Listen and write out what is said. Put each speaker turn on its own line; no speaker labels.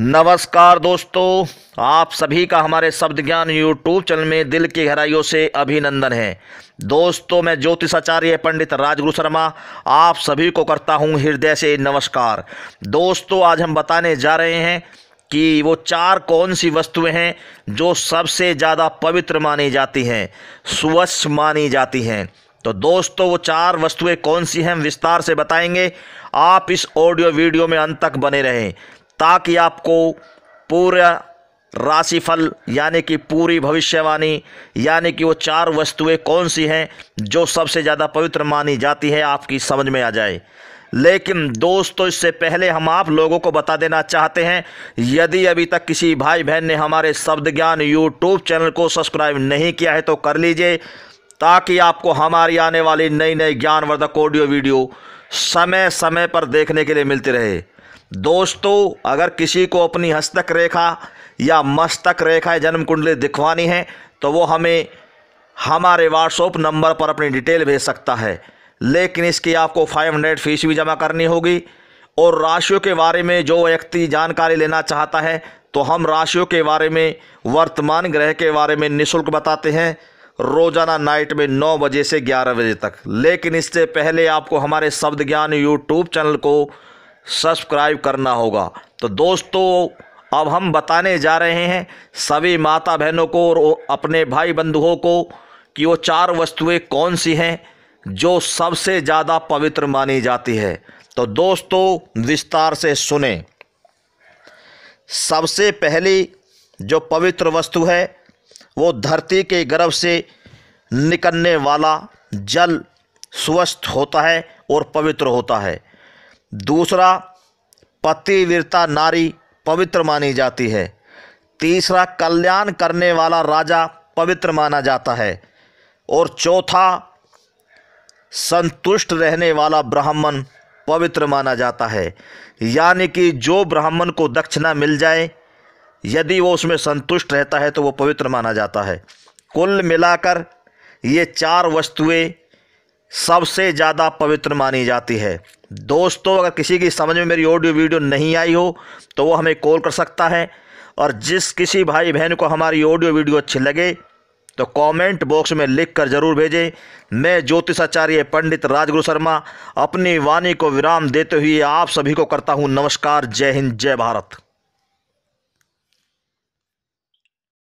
नमस्कार दोस्तों आप सभी का हमारे शब्द ज्ञान यूट्यूब चैनल में दिल की गहराइयों से अभिनंदन है दोस्तों मैं ज्योतिष आचार्य पंडित राजगुरु शर्मा आप सभी को करता हूं हृदय से नमस्कार दोस्तों आज हम बताने जा रहे हैं कि वो चार कौन सी वस्तुएं हैं जो सबसे ज़्यादा पवित्र मानी जाती हैं स्वच्छ मानी जाती हैं तो दोस्तों वो चार वस्तुएं कौन सी हैं विस्तार से बताएंगे आप इस ऑडियो वीडियो में अंत तक बने रहें ताकि आपको पूरा राशिफल यानी कि पूरी भविष्यवाणी यानी कि वो चार वस्तुएं कौन सी हैं जो सबसे ज़्यादा पवित्र मानी जाती है आपकी समझ में आ जाए लेकिन दोस्तों इससे पहले हम आप लोगों को बता देना चाहते हैं यदि अभी तक किसी भाई बहन ने हमारे शब्द ज्ञान यूट्यूब चैनल को सब्सक्राइब नहीं किया है तो कर लीजिए ताकि आपको हमारी आने वाली नई नई ज्ञानवर्धक ऑडियो वीडियो समय समय पर देखने के लिए मिलती रहे दोस्तों अगर किसी को अपनी हस्तक रेखा या मस्तक रेखा जन्म कुंडली दिखवानी है तो वो हमें हमारे व्हाट्सअप नंबर पर अपनी डिटेल भेज सकता है लेकिन इसकी आपको फाइव हंड्रेड फीस भी जमा करनी होगी और राशियों के बारे में जो व्यक्ति जानकारी लेना चाहता है तो हम राशियों के बारे में वर्तमान ग्रह के बारे में निःशुल्क बताते हैं रोज़ाना नाइट में नौ बजे से ग्यारह बजे तक लेकिन इससे पहले आपको हमारे शब्द ज्ञान यूट्यूब चैनल को सब्सक्राइब करना होगा तो दोस्तों अब हम बताने जा रहे हैं सभी माता बहनों को और अपने भाई बंधुओं को कि वो चार वस्तुएं कौन सी हैं जो सबसे ज़्यादा पवित्र मानी जाती है तो दोस्तों विस्तार से सुने सबसे पहली जो पवित्र वस्तु है वो धरती के गर्भ से निकलने वाला जल स्वस्थ होता है और पवित्र होता है दूसरा पतिवीरता नारी पवित्र मानी जाती है तीसरा कल्याण करने वाला राजा पवित्र माना जाता है और चौथा संतुष्ट रहने वाला ब्राह्मण पवित्र माना जाता है यानी कि जो ब्राह्मण को दक्षिणा मिल जाए यदि वो उसमें संतुष्ट रहता है तो वो पवित्र माना जाता है कुल मिलाकर ये चार वस्तुएं सबसे ज़्यादा पवित्र मानी जाती है दोस्तों अगर किसी की समझ में मेरी ऑडियो वीडियो नहीं आई हो तो वो हमें कॉल कर सकता है और जिस किसी भाई बहन को हमारी ऑडियो वीडियो अच्छी लगे तो कमेंट बॉक्स में लिख कर ज़रूर भेजें मैं ज्योतिषाचार्य पंडित राजगुरु शर्मा अपनी वाणी को विराम देते हुए आप सभी को करता हूँ नमस्कार जय हिंद जय भारत